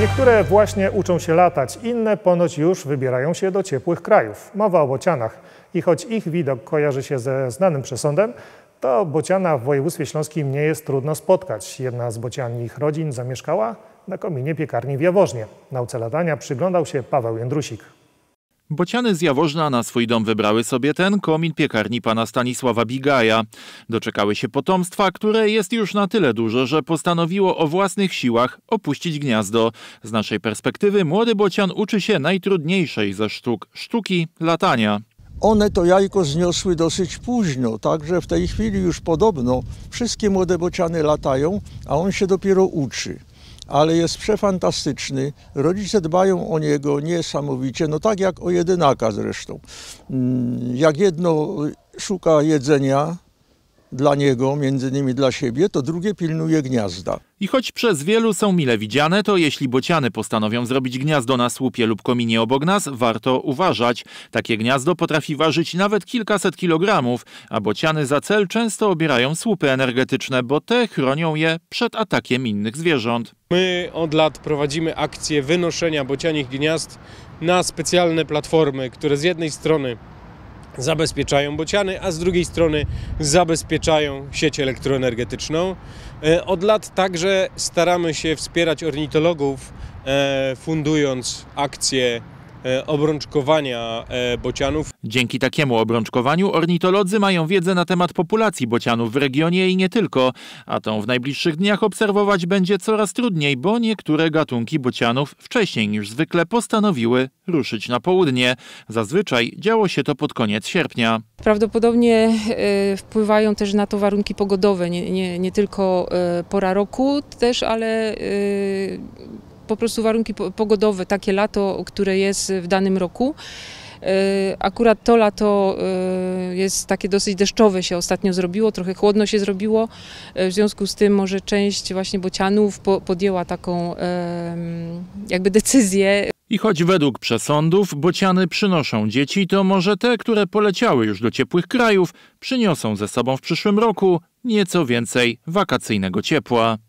Niektóre właśnie uczą się latać, inne ponoć już wybierają się do ciepłych krajów. Mowa o bocianach. I choć ich widok kojarzy się ze znanym przesądem, to bociana w województwie śląskim nie jest trudno spotkać. Jedna z bocianich rodzin zamieszkała na kominie piekarni w Jaworznie. Nauce latania przyglądał się Paweł Jędrusik. Bociany z Jaworzna na swój dom wybrały sobie ten komin piekarni pana Stanisława Bigaja. Doczekały się potomstwa, które jest już na tyle dużo, że postanowiło o własnych siłach opuścić gniazdo. Z naszej perspektywy młody bocian uczy się najtrudniejszej ze sztuk sztuki latania. One to jajko zniosły dosyć późno, także w tej chwili już podobno wszystkie młode bociany latają, a on się dopiero uczy ale jest przefantastyczny. Rodzice dbają o niego niesamowicie, no tak jak o jedynaka zresztą. Mm, jak jedno szuka jedzenia, dla niego, między innymi dla siebie, to drugie pilnuje gniazda. I choć przez wielu są mile widziane, to jeśli bociany postanowią zrobić gniazdo na słupie lub kominie obok nas, warto uważać. Takie gniazdo potrafi ważyć nawet kilkaset kilogramów, a bociany za cel często obierają słupy energetyczne, bo te chronią je przed atakiem innych zwierząt. My od lat prowadzimy akcję wynoszenia bocianich gniazd na specjalne platformy, które z jednej strony zabezpieczają bociany, a z drugiej strony zabezpieczają sieć elektroenergetyczną. E, od lat także staramy się wspierać ornitologów, e, fundując akcje E, obrączkowania e, bocianów. Dzięki takiemu obrączkowaniu ornitolodzy mają wiedzę na temat populacji bocianów w regionie i nie tylko, a tą w najbliższych dniach obserwować będzie coraz trudniej, bo niektóre gatunki bocianów wcześniej niż zwykle postanowiły ruszyć na południe. Zazwyczaj działo się to pod koniec sierpnia. Prawdopodobnie e, wpływają też na to warunki pogodowe, nie, nie, nie tylko pora roku też, ale po prostu warunki pogodowe, takie lato, które jest w danym roku. E, akurat to lato e, jest takie dosyć deszczowe się ostatnio zrobiło, trochę chłodno się zrobiło, e, w związku z tym może część właśnie bocianów podjęła taką jakby decyzję. I choć według przesądów bociany przynoszą dzieci, to może te, które poleciały już do ciepłych krajów, przyniosą ze sobą w przyszłym roku nieco więcej wakacyjnego ciepła.